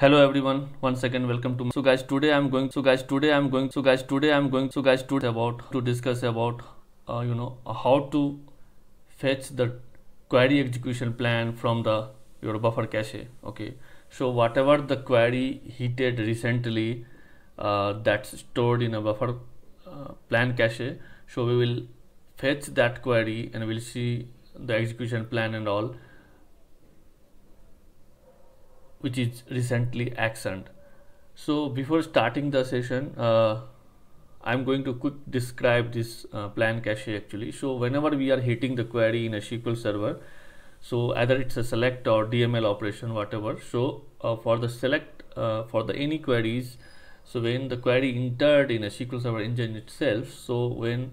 hello everyone once again welcome to my... so guys today i'm going so guys today i'm going so guys today i'm going so guys today about to discuss about uh, you know how to fetch the query execution plan from the your buffer cache okay so whatever the query heated recently uh, that's stored in a buffer uh, plan cache so we will fetch that query and we'll see the execution plan and all which is recently actioned. So before starting the session, uh, I'm going to quick describe this uh, plan cache actually. So whenever we are hitting the query in a SQL server, so either it's a select or DML operation, whatever. So uh, for the select, uh, for the any queries, so when the query entered in a SQL Server engine itself, so when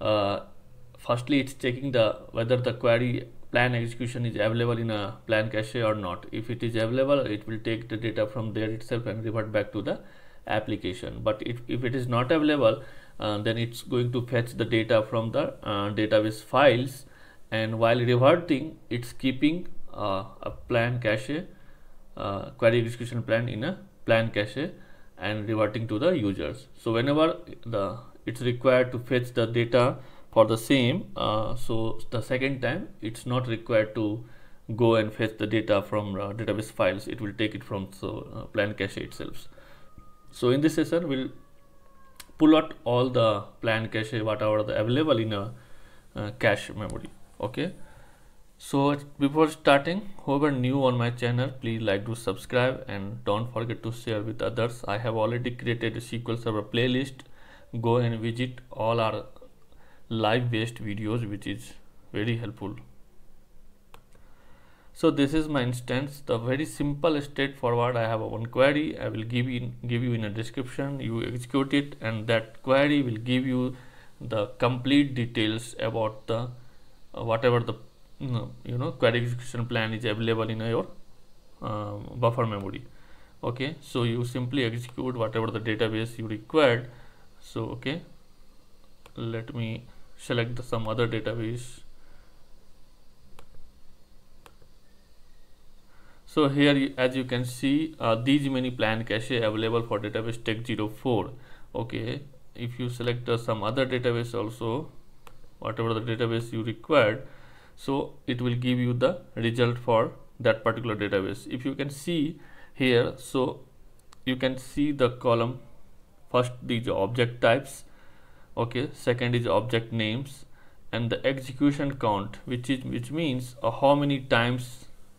uh, firstly it's checking the whether the query plan execution is available in a plan cache or not. If it is available, it will take the data from there itself and revert back to the application. But if, if it is not available, uh, then it's going to fetch the data from the uh, database files and while reverting, it's keeping uh, a plan cache, uh, query execution plan in a plan cache and reverting to the users. So whenever the it's required to fetch the data for the same uh, so the second time it's not required to go and fetch the data from uh, database files it will take it from so uh, plan cache itself so in this session we'll pull out all the plan cache whatever the available in a uh, cache memory okay so before starting whoever new on my channel please like to subscribe and don't forget to share with others i have already created a sql server playlist go and visit all our live based videos which is very helpful so this is my instance the very simple straightforward I have a one query I will give in give you in a description you execute it and that query will give you the complete details about the uh, whatever the mm, you know query execution plan is available in your um, buffer memory okay so you simply execute whatever the database you required so okay let me select the, some other database so here you, as you can see uh, these many plan cache available for database tech 04 okay if you select uh, some other database also whatever the database you required so it will give you the result for that particular database if you can see here so you can see the column first these object types okay second is object names and the execution count which is which means uh, how many times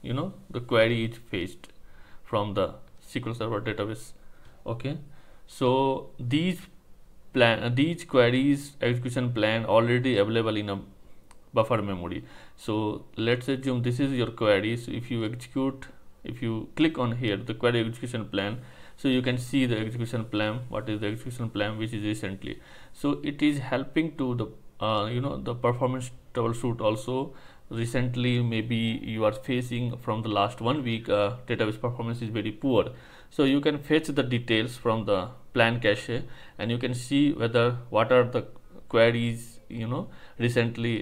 you know the query is faced from the SQL Server database okay so these plan these queries execution plan already available in a buffer memory so let's assume this is your query so if you execute if you click on here the query execution plan so you can see the execution plan what is the execution plan which is recently so it is helping to the uh, you know the performance troubleshoot also recently maybe you are facing from the last one week uh, database performance is very poor so you can fetch the details from the plan cache and you can see whether what are the queries you know recently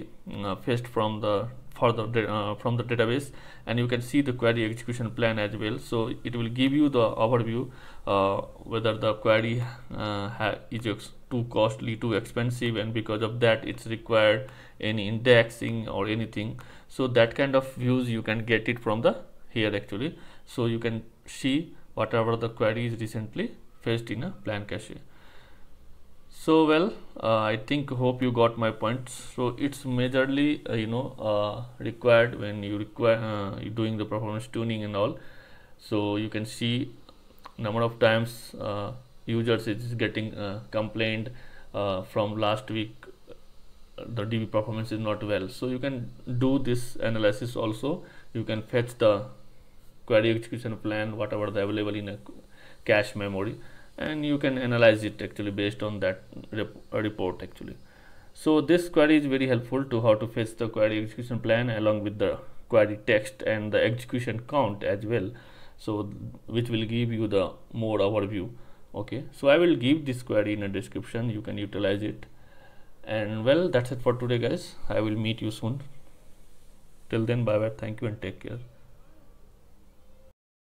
uh, from the for the uh, from the database and you can see the query execution plan as well so it will give you the overview uh, whether the query uh, is too costly too expensive and because of that it's required any indexing or anything so that kind of views you can get it from the here actually so you can see whatever the query is recently faced in a plan cache so well uh, i think hope you got my points. so it's majorly uh, you know uh, required when you require uh, you're doing the performance tuning and all so you can see number of times uh, users is getting uh, complained from last week the db performance is not well so you can do this analysis also you can fetch the query execution plan whatever the available in a cache memory and you can analyze it actually based on that rep uh, report actually. So this query is very helpful to how to fetch the query execution plan along with the query text and the execution count as well. So which will give you the more overview. Okay, so I will give this query in a description. You can utilize it. And well, that's it for today guys. I will meet you soon. Till then, bye bye. Thank you and take care.